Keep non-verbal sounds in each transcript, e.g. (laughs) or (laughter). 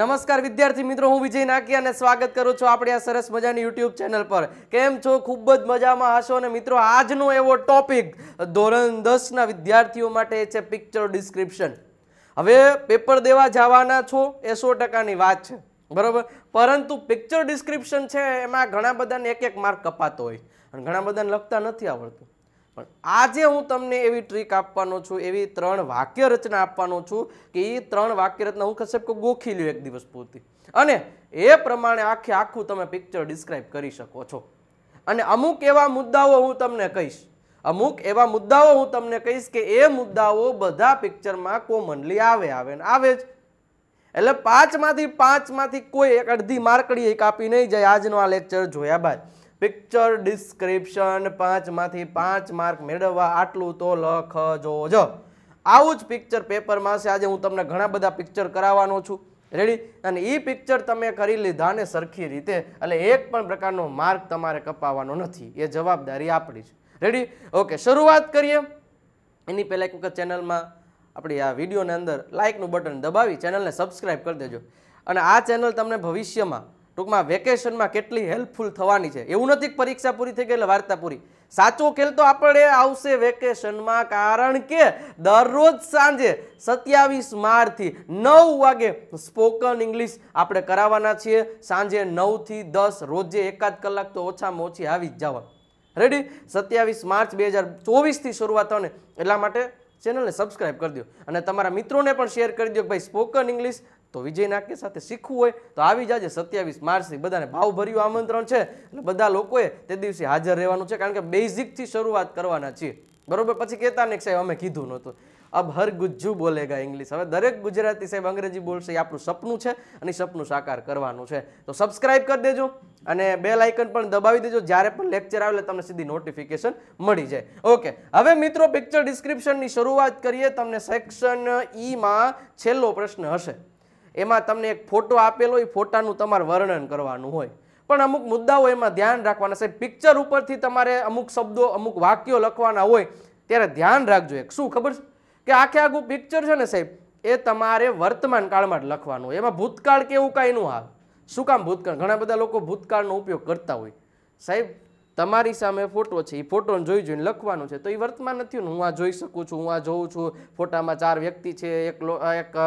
નમસ્કાર વિદ્યાર્થી મિત્રો હું વિજય નાકી અને સ્વાગત કરું છું આપણી આ સરસ મજાની યુટ્યુબ ચેનલ પર કેમ છો ખૂબ જ મજામાં હશો અને મિત્રો આજનો એવો ટોપિક ધોરણ દસના વિદ્યાર્થીઓ માટે છે પિક્ચર ડિસ્ક્રિપ્શન હવે પેપર દેવા જવાના છો એ સો ટકાની વાત છે બરાબર પરંતુ પિક્ચર ડિસ્ક્રિપ્શન છે એમાં ઘણા બધાને એક એક માર્ક કપાતો હોય અને ઘણા બધાને લખતા નથી આવડતું પણ આજે હું તમને એવી ટ્રીક આપવાનો છું એવી ત્રણ વાક્ય રચના આપવાનો છું કે એ ત્રણ વાક્ય રચના હું કશે ગોખી લ્યો એક દિવસ પૂરતી અને એ પ્રમાણે આખે આખું તમે પિક્ચર ડિસ્ક્રાઇબ કરી શકો છો અને અમુક એવા મુદ્દાઓ હું તમને કહીશ અમુક એવા મુદ્દાઓ હું તમને કહીશ કે એ મુદ્દાઓ બધા પિક્ચરમાં કોમનલી આવે આવે ને આવે જ એટલે પાંચમાંથી પાંચમાંથી કોઈ એક અડધી માર્કડી કાપી નહીં જાય આજનો આ લેક્ચર જોયા બાદ પિક્ચર ડિસ્ક્રિપ્શન પાંચમાંથી પાંચ માર્ક મેળવવા આટલું તો લખજો જ આવું જ પિક્ચર પેપરમાં છે આજે હું તમને ઘણા બધા પિક્ચર કરાવવાનો છું રેડી અને એ પિક્ચર તમે કરી લીધા ને સરખી રીતે એટલે એક પણ પ્રકારનો માર્ક તમારે કપાવવાનો નથી એ જવાબદારી આપણી છે રેડી ઓકે શરૂઆત કરીએ એની પહેલાં એક વખત ચેનલમાં આપણી આ વિડીયોની અંદર લાઇકનું બટન દબાવી ચેનલને સબસ્ક્રાઈબ કરી દેજો અને આ ચેનલ તમને ભવિષ્યમાં ટૂંકમાં વેકેશનમાં કેટલી હેલ્પફુલ થવાની છે એવું નથી પરીક્ષા પૂરી થઈ ગઈ એટલે વાર્તા પૂરી સાચો ખેલ તો આપણે આવશે વેકેશનમાં કારણ કે દરરોજ સાંજે સત્યાવીસ માર્ચથી નવ વાગે સ્પોકન ઇંગ્લિશ આપણે કરાવવાના છીએ સાંજે નવથી દસ રોજે એકાદ કલાક તો ઓછામાં ઓછી આવી જ જવા રેડી સત્યાવીસ માર્ચ બે હજાર ચોવીસથી શરૂઆત થવાને એટલા માટે ચેનલને સબસ્ક્રાઈબ કરી દો અને તમારા મિત્રોને પણ શેર કરી દો ભાઈ સ્પોકન ઇંગ્લિશ તો વિજય નાકે સાથે શીખવું હોય તો આવી જાજે સત્યાવીસ માર્ચથી બધાને ભાવભર્યું આમંત્રણ છે એટલે બધા લોકોએ તે દિવસે હાજર રહેવાનું છે કારણ કે બેઝિકથી શરૂઆત કરવાના છીએ બરાબર પછી કહેતા ને સાહેબ અમે કીધું નહોતું અબ હર ગુજ્જુ બોલેગા ઇંગ્લિશ હવે દરેક ગુજરાતી સાહેબ અંગ્રેજી બોલશે એ આપણું સપનું છે અને સપનું સાકાર કરવાનું છે તો સબસ્ક્રાઇબ કરી દેજો અને બે લાઇકન પણ દબાવી દેજો જ્યારે પણ લેક્ચર આવે તમને સીધી નોટિફિકેશન મળી જાય ઓકે હવે મિત્રો પિક્ચર ડિસ્ક્રિપ્શનની શરૂઆત કરીએ તમને સેક્શન ઈમાં e છેલ્લો પ્રશ્ન હશે એમાં તમને એક ફોટો આપેલો એ ફોટાનું તમારે વર્ણન કરવાનું હોય પણ અમુક મુદ્દાઓ એમાં ધ્યાન રાખવાના સાહેબ પિક્ચર ઉપરથી તમારે અમુક શબ્દો અમુક વાક્યો લખવાના હોય ત્યારે ધ્યાન રાખજો એક શું ખબર છે કે આખે આખું પિક્ચર છે ને સાહેબ એ તમારે વર્તમાન કાળમાં જ લખવાનું હોય એમાં ભૂતકાળ કેવું કાંઈ નું આવે શું કામ ભૂતકાળ ઘણા બધા લોકો ભૂતકાળનો ઉપયોગ કરતા હોય સાહેબ તમારી સામે ફોટો છે એ ફોટોને જોઈ જોઈને લખવાનું છે તો એ વર્તમાન નથી હું આ જોઈ શકું છું હું આ જોઉં છું ફોટામાં ચાર વ્યક્તિ છે એક એક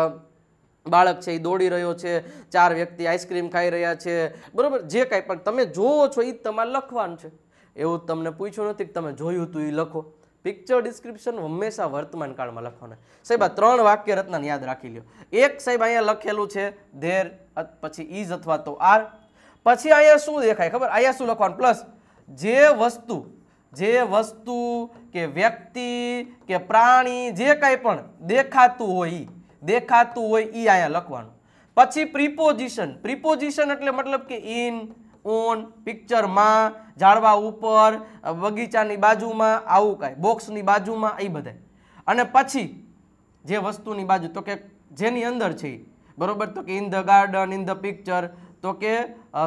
બાળક છે એ દોડી રહ્યો છે ચાર વ્યક્તિ આઈસ્ક્રીમ ખાઈ રહ્યા છે બરાબર જે કાંઈ પણ તમે જોવો છો એ તમારે લખવાનું છે એવું તમને પૂછ્યું નથી કે તમે જોયું હતું એ લખો પિક્ચર ડિસ્ક્રિપ્શન હંમેશા વર્તમાન કાળમાં લખવાના સાહેબ આ ત્રણ વાક્ય રત્ન યાદ રાખી લો એક સાહેબ અહીંયા લખેલું છે ધેર પછી ઇઝ અથવા તો આર પછી અહીંયા શું દેખાય ખબર અહીંયા શું લખવાનું પ્લસ જે વસ્તુ જે વસ્તુ કે વ્યક્તિ કે પ્રાણી જે કાંઈ પણ દેખાતું હોય દેખાતું હોય એ અહીંયા લખવાનું પછી પ્રિપોઝિશન પ્રિપોઝિશન એટલે મતલબ કે ઇન ઓન પિક્ચરમાં ઝાડવા ઉપર બગીચાની બાજુમાં આવું કાંઈ બોક્સની બાજુમાં એ બધા અને પછી જે વસ્તુની બાજુ તો કે જેની અંદર છે બરોબર તો કે in the garden in the picture તો કે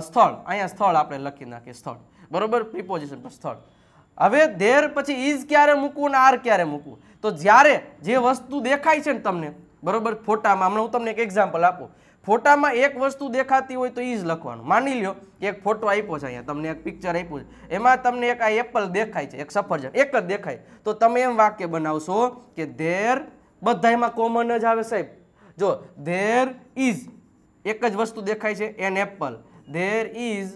સ્થળ અહીંયા સ્થળ આપણે લખી નાખીએ સ્થળ બરોબર પ્રિપોઝિશન પર સ્થળ હવે ધેર પછી ઇઝ ક્યારે મૂકવું ને આર ક્યારે મૂકવું તો જ્યારે જે વસ્તુ દેખાય છે ને તમને બરોબર ફોટામાં હમણાં હું તમને એક એક્ઝામ્પલ આપું ફોટામાં એક વસ્તુ દેખાતી હોય તો એ જ લખવાનું માની લ્યો કે એક ફોટો આપ્યો છે અહીંયા તમને એક પિક્ચર આપ્યું છે એમાં તમને એક આ એપલ દેખાય છે એક સફરજન એક જ દેખાય તો તમે એમ વાક્ય બનાવશો કે ધેર બધામાં કોમન જ આવે સાહેબ જો ધેર ઇઝ એક જ વસ્તુ દેખાય છે an apple there is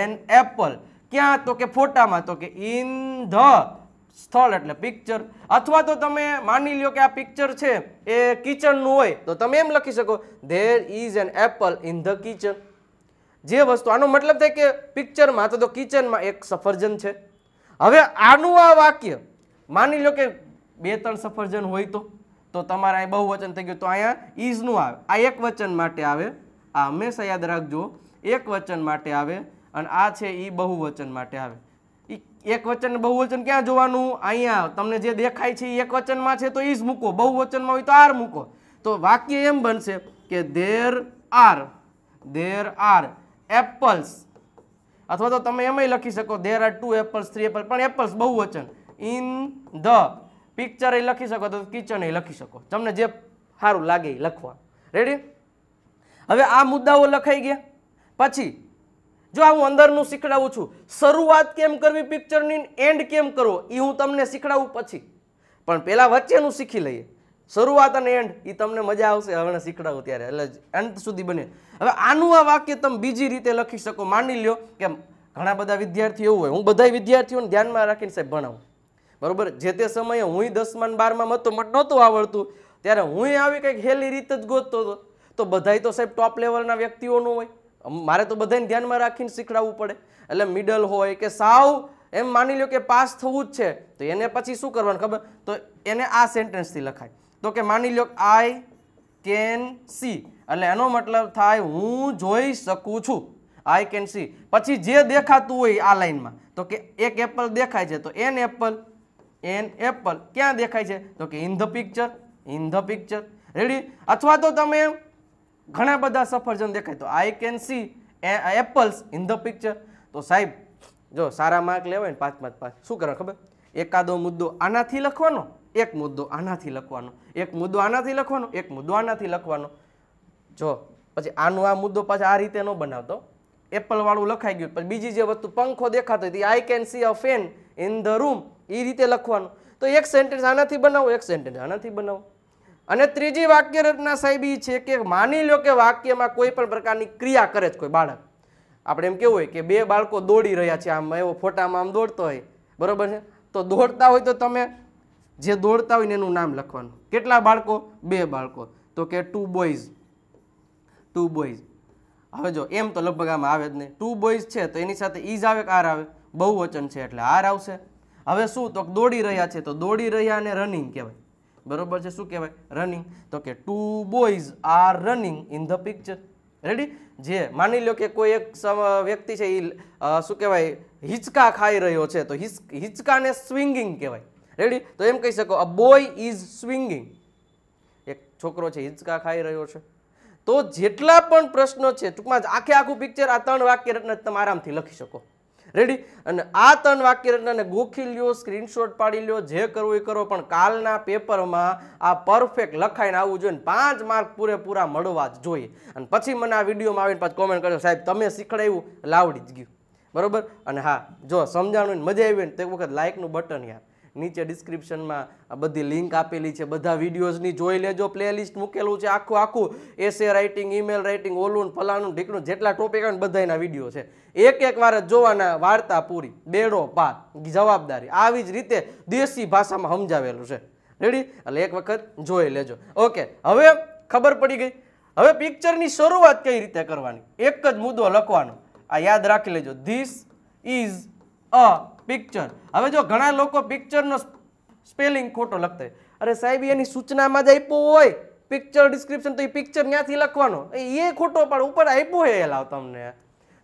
an apple ક્યાં તો કે ફોટામાં તો કે ઇન ધ સ્થળ એટલે પિક્ચર અથવા તો તમે માની લ્યો કે આ પિક્ચર છે એ કિચનનું હોય તો તમે એમ લખી શકો there is an apple in the kitchen જે વસ્તુ આનો મતલબ થાય કે પિક્ચરમાં તો કિચનમાં એક સફરજન છે હવે આનું આ વાક્ય માની લો કે બે ત્રણ સફરજન હોય તો તો તમારે અહીં બહુ વચન થઈ ગયું તો અહીંયા ઇઝનું આવે આ એક વચન માટે આવે આ હંમેશા યાદ રાખજો એક વચન માટે આવે અને આ છે એ બહુવચન માટે આવે એક વચન બહુવચન ક્યાં જોવાનું અહીંયા તમને જે દેખાય છે એક વચનમાં છે તો એ જ મૂકો બહુવચનમાં હોય તો આર મૂકો તો વાક્ય એમ બનશે કે there are there are apples અથવા તો તમે એમય લખી શકો there are two apples three apple પણ એપલ્સ બહુવચન ઇન ધ પિક્ચર એ લખી શકો તો કિચન એ લખી શકો તમને જે સારું લાગે એ લખવા રેડી હવે આ મુદ્દાઓ લખાઈ ગયા પછી જો હું અંદરનું શીખડાવું છું શરૂઆત કેમ કરવી પિક્ચરની એન્ડ કેમ કરવો એ હું તમને શીખડાવું પછી પણ પહેલાં વચ્ચેનું શીખી લઈએ શરૂઆત અને એન્ડ એ તમને મજા આવશે હવે શીખડાવું ત્યારે એટલે અંત સુધી બને હવે આનું આ વાક્ય તમે બીજી રીતે લખી શકો માની લ્યો કે ઘણા બધા વિદ્યાર્થીઓ એવું હોય હું બધા વિદ્યાર્થીઓને ધ્યાનમાં રાખીને સાહેબ ભણાવું બરાબર જે તે સમયે હું દસમાં બારમાં હતો મત નહોતું આવડતું ત્યારે હું આવી કંઈક હેલી રીતે જ ગોતતો હતો તો બધાય તો સાહેબ ટોપ લેવલના વ્યક્તિઓનું હોય મારે તો બધાને ધ્યાનમાં રાખીને શીખડાવવું પડે એટલે મિડલ હોય કે સાવ એમ માની લો કે પાસ થવું જ છે તો એને પછી શું કરવાનું ખબર તો એને આ સેન્ટેન્સથી લખાય તો કે માની લો આઈ કેન સી એટલે એનો મતલબ થાય હું જોઈ શકું છું આઈ કેન સી પછી જે દેખાતું હોય આ લાઇનમાં તો કે એક એપલ દેખાય છે તો એન એપલ એન એપલ ક્યાં દેખાય છે તો કે in the picture in the picture ready અથવા તો તમે ઘણા બધા સફરજન દેખાય તો I can see apples in the picture તો સાહેબ જો સારા માર્ક લેવાય ને પાંચ પાંચ પાંચ શું કરવા ખબર એકાદો મુદ્દો આનાથી લખવાનો એક મુદ્દો આનાથી લખવાનો એક મુદ્દો આનાથી લખવાનો એક મુદ્દો આનાથી લખવાનો જો પછી આનો આ મુદ્દો પાછા આ રીતે ન બનાવતો એપલવાળું લખાઈ ગયું પછી બીજી જે વસ્તુ પંખો દેખાતો હતી I can see a fan in the room એ રીતે લખવાનું તો એક સેન્ટેન્સ આનાથી બનાવો એક સેન્ટેન્સ આનાથી બનાવો અને ત્રીજી વાક્ય રચના સાહેબ એ છે કે માની લો કે વાક્યમાં કોઈ પણ પ્રકારની ક્રિયા કરે જ કોઈ બાળક આપણે એમ કેવું હોય કે બે બાળકો દોડી રહ્યા છે આમ એવો ફોટામાં આમ દોડતો હોય બરાબર છે તો દોડતા હોય તો તમે જે દોડતા હોય ને એનું નામ લખવાનું કેટલા બાળકો બે બાળકો તો કે ટુ બોઈઝ ટુ બોયઝ હવે જો એમ તો લગભગ આમાં આવે જ નહીં ટુ બોયઝ છે તો એની સાથે ઈજ આવે કે આર આવે બહુ વચન છે એટલે આર આવશે હવે શું તો દોડી રહ્યા છે તો દોડી રહ્યા અને રનિંગ કહેવાય બરોબર છે શું કહેવાય રનિંગ તો કે two boys are running in the picture ready જે માની લો કે કોઈ એક વ્યક્તિ છે એ શું કહેવાય હિંચકા ખાઈ રહ્યો છે તો હિંચકાને સ્વિંગિંગ કહેવાય રેડી તો એમ કહી શકો અ બોય ઇઝ સ્વિંગિંગ એક છોકરો છે હિંચકા ખાઈ રહ્યો છે તો જેટલા પણ પ્રશ્નો છે ટૂંકમાં આખે આખું પિક્ચર આ ત્રણ વાક્ય રચના તમે આરામથી લખી શકો રેડી અને આ ત્રણ વાક્ય રચનાને ગોખી લ્યો સ્ક્રીનશોટ પાડી લ્યો જે કરવું એ કરો પણ કાલના પેપરમાં આ પરફેક્ટ લખાઈને આવવું જોઈએ પાંચ માર્ક પૂરેપૂરા મળવા જ જોઈએ અને પછી મને આ વિડીયોમાં આવીને પાછું કોમેન્ટ કરજો સાહેબ તમે શીખડાવ્યું લાવડી જ ગયું બરોબર અને હા જો સમજાણું મજા આવી ને તે વખત લાઇકનું બટન યાર નીચે ડિસ્ક્રિપ્શનમાં આ બધી લિંક આપેલી છે બધા વિડીયોઝની જોઈ લેજો પ્લેલિસ્ટ મૂકેલું છે આખું આખું એસે રાઇટિંગ ઇમેલ રાઇટિંગ ઓલું ફલાણું ઢીકણું જેટલા ટોપિક આવે બધાના વિડીયો છે એક એક વાર જોવાના વાર્તા પૂરી બેડો પાત જવાબદારી આવી જ રીતે દેશી ભાષામાં સમજાવેલું છે રેડી એટલે એક વખત જોઈ લેજો ઓકે હવે ખબર પડી ગઈ હવે પિક્ચરની શરૂઆત કઈ રીતે કરવાની એક જ મુદ્દો લખવાનો આ યાદ રાખી લેજો ધીસ ઇઝ અ પિક્ચર હવે જો ઘણા લોકો પિક્ચરનો સ્પેલિંગ ખોટો લખતા અરે સાહેબ એની સૂચનામાં જ આપ્યો હોય પિક્ચર ડિસ્ક્રિપ્શન તો એ પિક્ચર ત્યાંથી લખવાનો એ ખોટો પણ ઉપર આપ્યો હોય એ લાવ તમને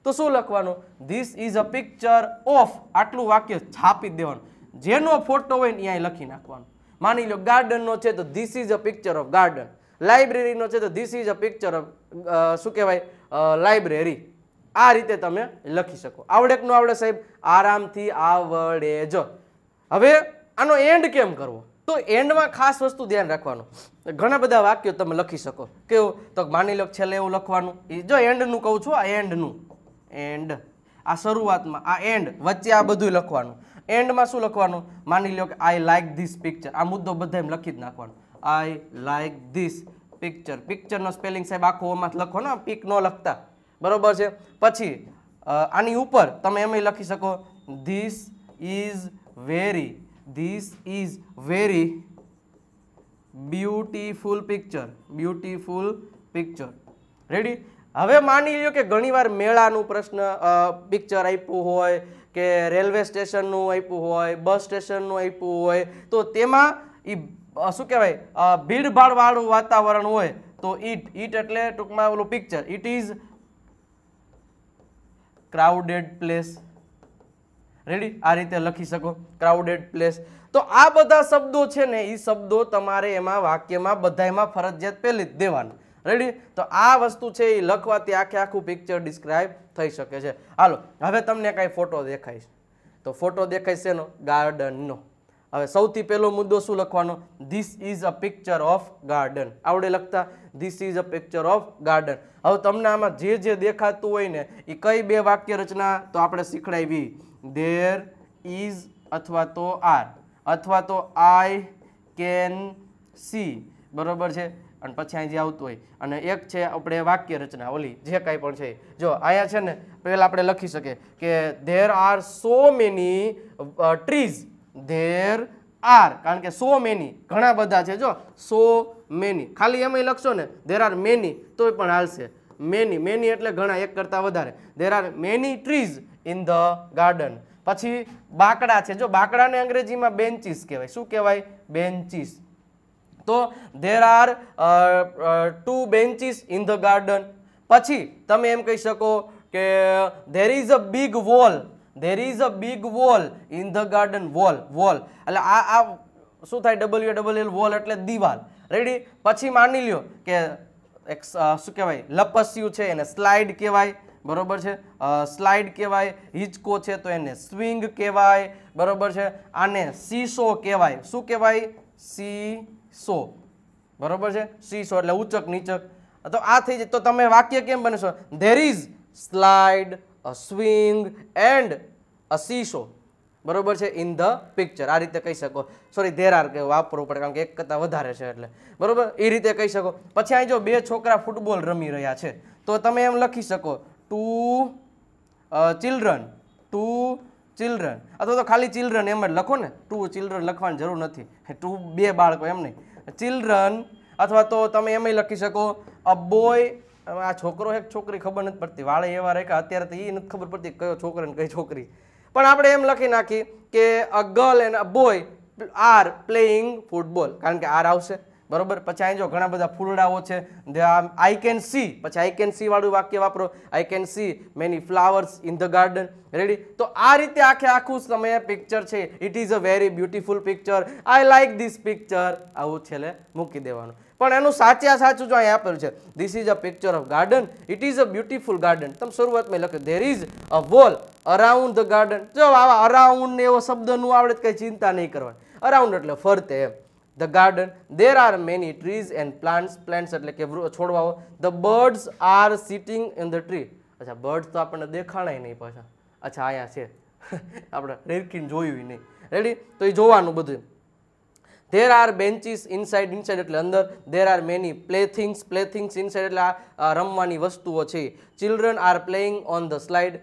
તો શું લખવાનું this is a picture of આટલું વાક્ય છાપી દેવાનું જેનો ફોટો હોય ને ત્યાં લખી નાખવાનો માની લો ગાર્ડનનો છે તો this is a picture of garden લાઇબ્રેરીનો છે તો this is a picture of શું કહેવાય લાઇબ્રેરી આ રીતે તમે લખી શકો આવડે કે આવડે સાહેબ આરામથી આવડે જ હવે આનો એન્ડ કેમ કરવો તો એન્ડમાં ખાસ વસ્તુ ધ્યાન રાખવાનું ઘણા બધા વાક્યો તમે લખી શકો કેવું તો માની લો છેલ્લે એવું લખવાનું એ જો એન્ડનું કહું છું આ એન્ડનું એન્ડ આ શરૂઆતમાં આ એન્ડ વચ્ચે આ બધું લખવાનું એન્ડમાં શું લખવાનું માની લો કે આઈ લાઇક ધીસ પિક્ચર આ મુદ્દો બધા એમ લખી જ નાખવાનો આઈ લાઇક ધીસ પિક્ચર પિક્ચરનો સ્પેલિંગ સાહેબ આખો ઓમાં લખો ને પિક ન લખતા બરોબર છે પછી આની ઉપર તમે એમ લખી શકો this is very this is very beautiful picture beautiful picture ready હવે માની લ્યો કે ઘણીવાર મેળાનું પ્રશ્ન પિક્ચર આપ્યું હોય કે રેલવે સ્ટેશનનું આપ્યું હોય બસ સ્ટેશનનું આપ્યું હોય તો તેમાં એ શું કહેવાય ભીડભાડવાળું વાતાવરણ હોય તો ઇટ ઇટ એટલે ટૂંકમાં ઓલું picture it is crowded place ready આ રીતે લખી શકો ક્રાઉડેડ પ્લેસ તો આ બધા શબ્દો છે ને એ શબ્દો તમારે એમાં વાક્યમાં બધામાં ફરજિયાત પહેલી જ દેવાના રેડી તો આ વસ્તુ છે એ લખવાથી આખે આખું પિક્ચર ડિસ્ક્રાઈબ થઈ શકે છે હાલો હવે તમને કાંઈ ફોટો દેખાય તો ફોટો દેખાય શેનો ગાર્ડનનો હવે સૌથી પહેલો મુદ્દો શું લખવાનો this is a picture of garden આવડે લખતા this is a picture of garden હવે તમને આમાં જે જે દેખાતું હોય ને એ કઈ બે વાક્ય રચના તો આપણે શીખડાવી ધેર ઇઝ અથવા તો આર અથવા તો આઈ કેન સી બરાબર છે અને પછી અહીં જે આવતું હોય અને એક છે આપણે વાક્ય રચના ઓલી જે કાંઈ પણ છે જો અહીંયા છે ને પહેલાં આપણે લખી શકીએ કે there are so many trees there are કારણ કે સો મેની ઘણા બધા છે જો સો મેની ખાલી એમાં લખશો ને ધેર આર મેની તો પણ હાલશે મેની મેની એટલે ઘણા એક કરતાં વધારે there are many trees in the garden પછી બાકડા છે જો બાકડાને અંગ્રેજીમાં બેન્ચીસ કહેવાય શું કહેવાય બેન્ચીસ તો there are two benches in the garden પછી તમે એમ કહી શકો કે there is a big wall there is a big wall in the garden wall wall એટલે આ આ શું થાય ડબલ્યુ ડબલ્યુ વોલ એટલે દિવાલ રેડી પછી માની લ્યો કે એક શું કહેવાય લપસ્યું છે એને સ્લાઇડ કહેવાય બરોબર છે સ્લાઇડ કહેવાય હિંચકો છે તો એને સ્વિંગ કહેવાય બરોબર છે આને સીસો કહેવાય શું કહેવાય સીસો બરોબર છે સીસો એટલે ઉચક નીચક તો આ થઈ જાય તો તમે વાક્ય કેમ બનશો there is slide a swing and a seesaw બરોબર છે ઇન ધ પિક્ચર આ રીતે કહી શકો સોરી ધેર આર વાપરવું પડે કારણ કે એક કરતાં વધારે છે એટલે બરોબર એ રીતે કહી શકો પછી અહીં જો બે છોકરા ફૂટબોલ રમી રહ્યા છે તો તમે એમ લખી શકો ટુ ચિલ્ડ્રન ટુ ચિલ્ડ્રન અથવા તો ખાલી ચિલ્ડ્રન એમ જ લખો ને ટુ ચિલ્ડ્રન લખવાની જરૂર નથી ટુ બે બાળકો એમ નહીં ચિલ્ડ્રન અથવા તો તમે એમ લખી શકો અ બોય હવે આ છોકરો એક છોકરી ખબર નથી પડતી વાળે એવા રહે કે અત્યારે તો એ નથી ખબર પડતી કયો છોકરો ને કઈ છોકરી પણ આપણે એમ લખી નાખી કે a girl and a boy are playing football કારણ કે આર આવશે બરોબર પછી અહીં જો ઘણા બધા ફૂલડાઓ છે આઈ કેન સી પછી આઈ કેન સી વાળું વાક્ય વાપરો I can see many flowers in the garden ready તો આ રીતે આખે આખું તમે પિક્ચર છે it is a very beautiful picture I like this picture આવું છેલ્લે મૂકી દેવાનું પણ એનું સાચા સાચું જો અહીંયા આપેલું છે this is a picture of garden it is a beautiful garden તમે શરૂઆતમાં લખ્યું there is a wall around the garden જો આવા અરાઉન્ડ ને એવો શબ્દ નું આવડે કંઈ ચિંતા નહીં કરવાની અરાઉન્ડ એટલે ફરતે એમ the garden there are many trees and plants plants એટલે કે છોડવાઓ the birds are sitting in the tree અચ્છા બર્ડ્સ તો આપણને દેખાણાય નહીં પાછા અચ્છા અહીંયા છે (laughs) આપણે રેડકીન જોયું નહીં રેડી તો એ જોવાનું બધું there are benches inside inside એટલે અંદર there are many plaything things play things inside એટલે આ રમવાની વસ્તુઓ છે children are playing on the slide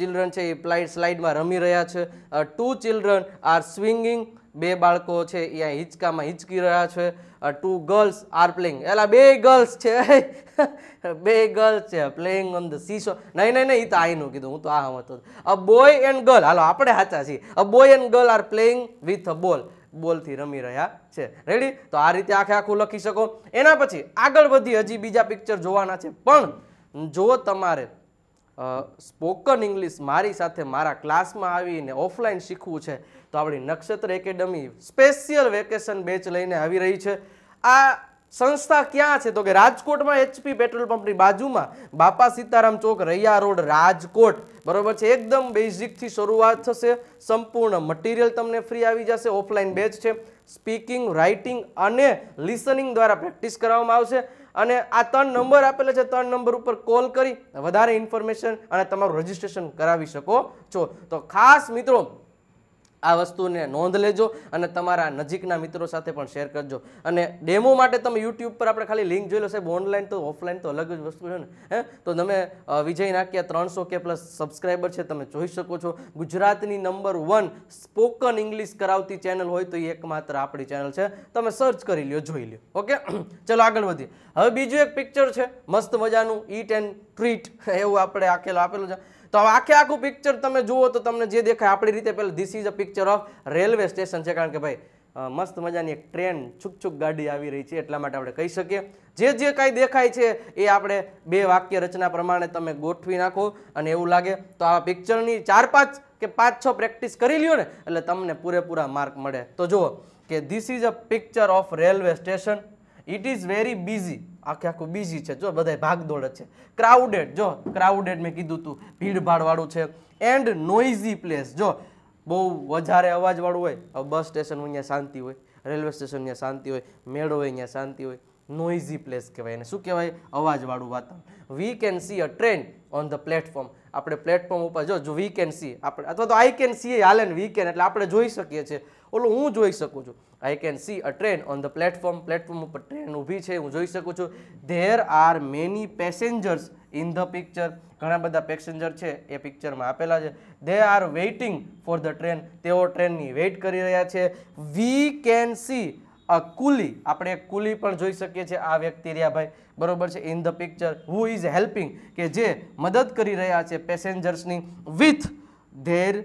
children છે એ પ્લાઇડ સ્લાઇડમાં રમી રહ્યા છે ટુ ચિલ્ડ્રન આર સ્વિંગિંગ બે બાળકો છે એ અહીં હિંચકામાં હિંચકી રહ્યા છે ટુ ગર્લ્સ આર પ્લેઇંગ એલા બે ગર્લ્સ છે (laughs) બે ગર્લ્સ છે પ્લેઇંગ ઓન ધ સીસો નહીં નહીં નહીં એ તો આઈનું કીધું હું તો આ હમતો અ બોય એન્ડ ગર્લ હાલો આપણે સાચા છીએ a boy and girl are playing with a ball બોલથી રમી રહ્યા છે રેડી તો આ રીતે આખે આખું લખી શકો એના પછી આગળ વધી હજી બીજા પિક્ચર જોવાના છે પણ જો તમારે સ્પોકન ઇંગ્લિશ મારી સાથે મારા ક્લાસમાં આવીને ઓફલાઈન શીખવું છે તો આપણી નક્ષત્ર એકેડમી સ્પેશિયલ વેકેશન બેચ લઈને આવી રહી છે આ સંસ્થા ક્યાં છે તો કે રાજકોટમાં એચપી પેટ્રોલ પંપની બાજુમાં બાપા સીતારામ ચોક રૈયા રોડ રાજકોટ બરોબર છે એકદમ બેઝિકથી શરૂઆત થશે સંપૂર્ણ મટીરિયલ તમને ફ્રી આવી જશે ઓફલાઈન બેચ છે સ્પીકિંગ રાઇટિંગ અને લિસનિંગ દ્વારા પ્રેક્ટિસ કરાવવામાં આવશે અને આ ત્રણ નંબર આપેલા છે ત્રણ નંબર ઉપર કોલ કરી વધારે ઇન્ફોર્મેશન અને તમારું રજિસ્ટ્રેશન કરાવી શકો છો તો ખાસ મિત્રો આ વસ્તુને નોંધ લેજો અને તમારા નજીકના મિત્રો સાથે પણ શેર કરજો અને ડેમો માટે તમે યુટ્યુબ પર આપણે ખાલી લિંક જોઈ લો સાહેબ ઓનલાઈન તો ઓફલાઈન તો અલગ જ વસ્તુ છે ને હે તો તમે વિજય નાખ્યા ત્રણસો કે પ્લસ સબસ્ક્રાઈબર છે તમે જોઈ શકો છો ગુજરાતની નંબર વન સ્પોકન ઇંગ્લિશ કરાવતી ચેનલ હોય તો એ એકમાત્ર આપણી ચેનલ છે તમે સર્ચ કરી લ્યો જોઈ લ્યો ઓકે (clears throat) ચલો આગળ વધીએ હવે બીજું એક પિક્ચર છે મસ્ત મજાનું ઈટ એન્ડ ટ્રીટ એવું આપણે આખેલું આપેલું છે તો આખે આખું પિક્ચર તમે જુઓ તો તમને જે દેખાય આપણી રીતે પહેલાં this is a picture of railway station છે કારણ કે ભાઈ મસ્ત મજાની એક ટ્રેન છૂકછૂક ગાડી આવી રહી છે એટલા માટે આપણે કહી શકીએ જે જે કાંઈ દેખાય છે એ આપણે બે વાક્ય રચના પ્રમાણે તમે ગોઠવી નાખો અને એવું લાગે તો આ પિક્ચરની ચાર પાંચ કે પાંચ છ પ્રેક્ટિસ કરી લ્યો ને એટલે તમને પૂરેપૂરા માર્ક મળે તો જુઓ કે this is a picture of railway station it is very busy આખે આખું બિઝી છે જો બધા ભાગદોડ છે ક્રાઉડેડ જો ક્રાઉડેડ મેં કીધું તું ભીડભાડવાળું છે એન્ડ નોઇઝી પ્લેસ જો બહુ વધારે અવાજવાળું હોય બસ સ્ટેશન અહીંયા શાંતિ હોય રેલવે સ્ટેશન અહીંયા શાંતિ હોય મેળો હોય અહીંયા શાંતિ હોય નોઇઝી પ્લેસ કહેવાય એને શું કહેવાય અવાજવાળું વાતાવરણ we can see a train on the platform આપણે પ્લેટફોર્મ ઉપર જો વી કેન સી આપણે અથવા તો આઈ કેન સી હાલે ને વી કેન એટલે આપણે જોઈ શકીએ છીએ ઓલું હું જોઈ શકું છું I can see a train on the platform platform ઉપર ટ્રેન ઊભી છે હું જોઈ શકું છું there are many passengers in the picture ઘણા બધા પેસેન્જર છે એ પિક્ચરમાં આપેલા છે they are waiting for the train તેઓ ટ્રેનની વેઇટ કરી રહ્યા છે વી કેન સી અ કુલી આપણે એક કુલી પણ જોઈ શકીએ છીએ આ વ્યક્તિ રહ્યા બરોબર છે in the picture who is helping કે જે મદદ કરી રહ્યા છે પેસેન્જર્સની વિથ ધેર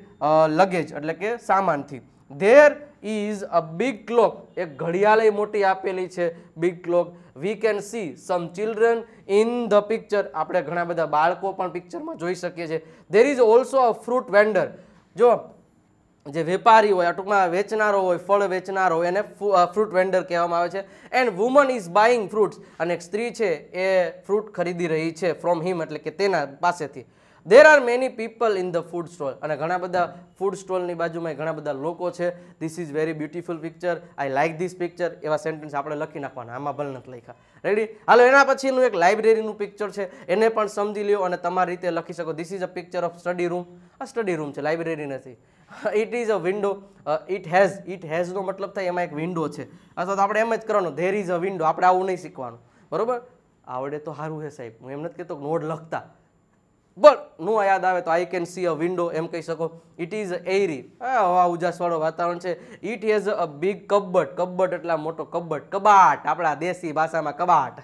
લગેજ એટલે કે સામાનથી there is a big clock એક ઘડિયાળ મોટી આપેલી છે big clock we can see some children in the picture આપણે ઘણા બધા બાળકો પણ પિક્ચરમાં જોઈ શકીએ છીએ there is also a fruit vendor જો જે વેપારી હોય ટૂંકમાં વેચનારો હોય ફળ વેચનારો હોય એને ફ્રૂટ વેન્ડર કહેવામાં આવે છે and woman is buying fruits અને એક સ્ત્રી છે એ ફ્રૂટ ખરીદી રહી છે ફ્રોમ હિમ એટલે કે તેના પાસેથી there are many people in the food stall અને ઘણા બધા ફૂડ સ્ટોલની બાજુમાં ઘણા બધા લોકો છે this is very beautiful picture I like this picture એવા સેન્ટેન્સ આપણે લખી નાખવાના આમાં ભલે નથી લખ્યા રેડી હાલો એના પછીનું એક લાઇબ્રેરીનું પિક્ચર છે એને પણ સમજી લ્યો અને તમારી રીતે લખી શકો this is a picture of study room આ સ્ટડી રૂમ છે લાઇબ્રેરી નથી it is a window it has it હેઝનો મતલબ થાય એમાં એક વિન્ડો છે અથવા તો આપણે એમ જ કરવાનું ધેર ઇઝ અ વિન્ડો આપણે આવું નહીં શીખવાનું બરાબર આવડે તો સારું છે સાહેબ હું એમ નથી કહેતો નોડ લખતા બટ નું યાદ આવે તો I can see a window એમ કહી શકો ઇટ ઇઝ એરી હવા ઉજાસવાળો વાતાવરણ છે it is a big cupboard cupboard એટલા મોટો કબ્બટ કબાટ આપણા દેશી ભાષામાં કબાટ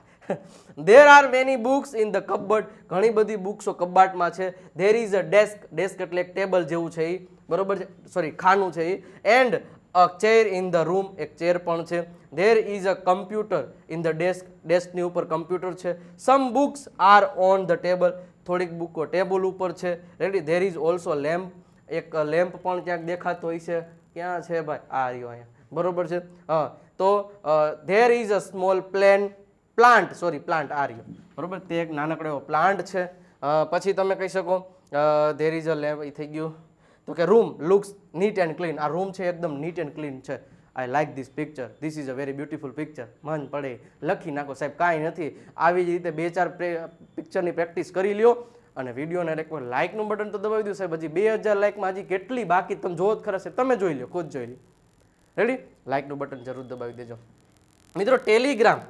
there are many books in the cupboard ઘણી બધી બુક્સો કબાટમાં છે there is a desk desk એટલે એક ટેબલ જેવું છે એ બરોબર છે સોરી ખાનું છે એ and a chair in the room એક ચેર પણ છે there is a computer in the desk ડેસ્કની ઉપર કમ્પ્યુટર છે some books are on the table થોડીક બુકો ટેબલ ઉપર છે ready there is also lamp એક લેમ્પ પણ ક્યાંક દેખાતો હોય છે ક્યાં છે ભાઈ આ રહ્યો અહીંયા બરોબર છે હા તો there is a small plane plant sorry plant આ રહ્યો બરોબર તે એક નાનકડો એવો પ્લાન્ટ છે પછી તમે કહી શકો ધેર ઇઝ અ લેમ્પ થઈ ગયું તો કે room looks neat and clean આ રૂમ છે એકદમ નીટ એન્ડ ક્લીન છે I like this picture this is a very beautiful picture મન પડે લખી નાખો સાહેબ કાંઈ નથી આવી જ રીતે બે ચાર પિક્ચરની પ્રેક્ટિસ કરી લ્યો અને વિડીયોને એકવાર લાઇકનું બટન તો દબાવી દો સાહેબ હજી બે હજાર લાઇકમાં હજી કેટલી બાકી તમે જોવો જ ખરા સાહેબ તમે જોઈ લો ખુદ જોઈ લો રેડી લાઇકનું બટન જરૂર દબાવી દેજો મિત્રો ટેલિગ્રામ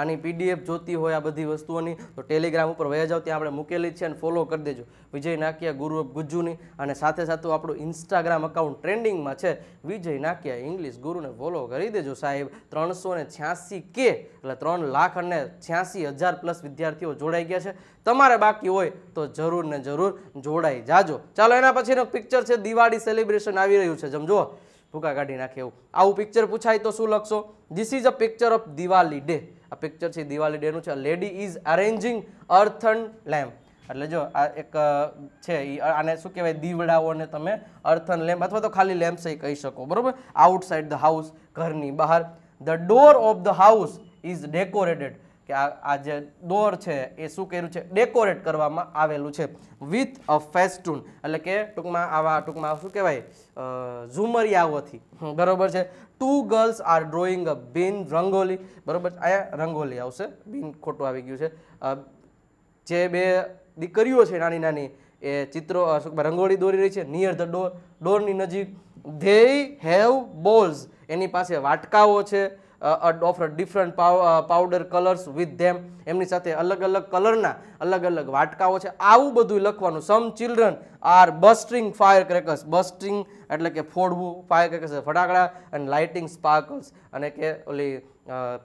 આની પીડીએફ જોતી હોય આ બધી વસ્તુઓની તો ટેલિગ્રામ ઉપર વયા જાઓ ત્યાં આપણે મૂકેલી છે અને ફોલો કરી દેજો વિજય નાકિયા ગુરુ ગુજ્જુની અને સાથે સાથે આપણું ઇન્સ્ટાગ્રામ અકાઉન્ટ ટ્રેન્ડિંગમાં છે વિજય નાકિયા ઇંગ્લિશ ગુરુને ફોલો કરી દેજો સાહેબ ત્રણસો ને છ્યાસી કે એટલે ત્રણ લાખ અને છ્યાસી હજાર પ્લસ વિદ્યાર્થીઓ જોડાઈ ગયા છે તમારે બાકી હોય તો જરૂર ને જરૂર જોડાઈ જાજો ચાલો એના પછીનો પિક્ચર છે દિવાળી સેલિબ્રેશન આવી રહ્યું છે જમજો ભૂકા કાઢી નાખે એવું આવું પિક્ચર પૂછાય તો શું લખશો this is a picture of Diwali day આ પિક્ચર છે દિવાળી ડેનું છે lady is arranging earthen lamp એટલે જો આ એક છે આને શું કહેવાય દીવડાઓને તમે અર્થન લેમ્પ અથવા તો ખાલી લેમ્પ એ કહી શકો બરાબર આઉટસાઇડ ધ હાઉસ ઘરની બહાર the door of the house is decorated કે આ જે દોર છે એ શું કર્યું છે ડેકોરેટ કરવામાં આવેલું છે વિથ અ ફેસ્ટૂન એટલે કે ટૂંકમાં આવા ટૂંકમાં શું કહેવાય ઝુમરિયાઓથી બરોબર છે two girls are drawing a bin rangoli બરોબર અહીંયા રંગોલી આવશે બિન ખોટું આવી ગયું છે જે બે દીકરીઓ છે નાની નાની એ ચિત્રો રંગોળી દોરી રહી છે નિયર ધ ડોર ડોરની નજીક ધે હેવ બોલ્સ એની પાસે વાટકાઓ છે offer different powder colours with them એમની સાથે અલગ અલગ કલરના અલગ અલગ વાટકાઓ છે આવું બધું લખવાનું some children are busting fire crackers busting એટલે કે ફોડવું ફાયર ક્રેકર્સ ફટાકડા અને લાઇટિંગ સ્પાર્કલ્સ અને કે ઓલી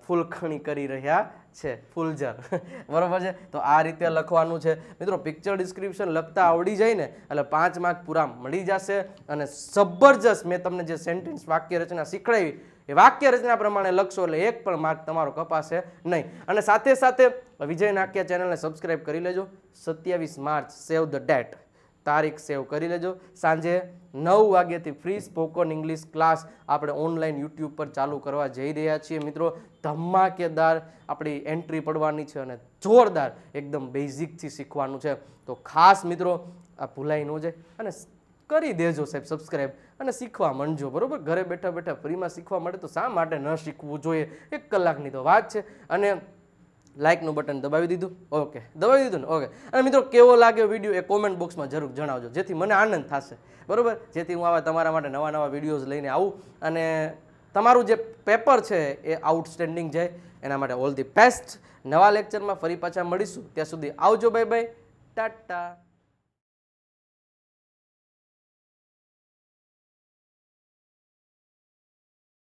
ફૂલખણી કરી રહ્યા છે ફૂલઝર (laughs) બરાબર છે તો આ રીતે લખવાનું છે મિત્રો પિક્ચર ડિસ્ક્રિપ્શન લખતા આવડી જાય ને એટલે પાંચ માર્ક પૂરા મળી જશે અને જબરજસ્ત મેં તમને જે સેન્ટેન્સ વાક્ય રચના શીખડાવી એ વાક્ય રચના પ્રમાણે લખશો એટલે એક પણ માર્ક તમારો કપાશે નહીં અને સાથે સાથે વિજય નાક્ય ચેનલને સબસ્ક્રાઈબ કરી લેજો સત્યાવીસ માર્ચ સેવ ધ ડેટ તારીખ સેવ કરી લેજો સાંજે નવ વાગ્યાથી ફ્રી સ્પોકન ઇંગ્લિશ ક્લાસ આપણે ઓનલાઈન યુટ્યુબ પર ચાલુ કરવા જઈ રહ્યા છીએ મિત્રો ધમાકેદાર આપણી એન્ટ્રી પડવાની છે અને જોરદાર એકદમ બેઝિકથી શીખવાનું છે તો ખાસ મિત્રો આ ભૂલાઈ ન જાય અને કરી દેજો સાહેબ સબસ્ક્રાઈબ અને શીખવા માંડજો બરાબર ઘરે બેઠા બેઠા ફ્રીમાં શીખવા માટે તો શા માટે ન શીખવું જોઈએ એક કલાકની તો વાત છે અને લાઇકનું બટન દબાવી દીધું ઓકે દબાવી દીધું ને ઓકે અને મિત્રો કેવો લાગ્યો વિડીયો એ કોમેન્ટ બોક્સમાં જરૂર જણાવજો જેથી મને આનંદ થશે બરાબર જેથી હું આવા તમારા માટે નવા નવા વિડીયોઝ લઈને આવું અને તમારું જે પેપર છે એ આઉટસ્ટેન્ડિંગ જાય એના માટે ઓલ ધી બેસ્ટ નવા લેક્ચરમાં ફરી પાછા મળીશું ત્યાં સુધી આવજો બાય બાય ટાટા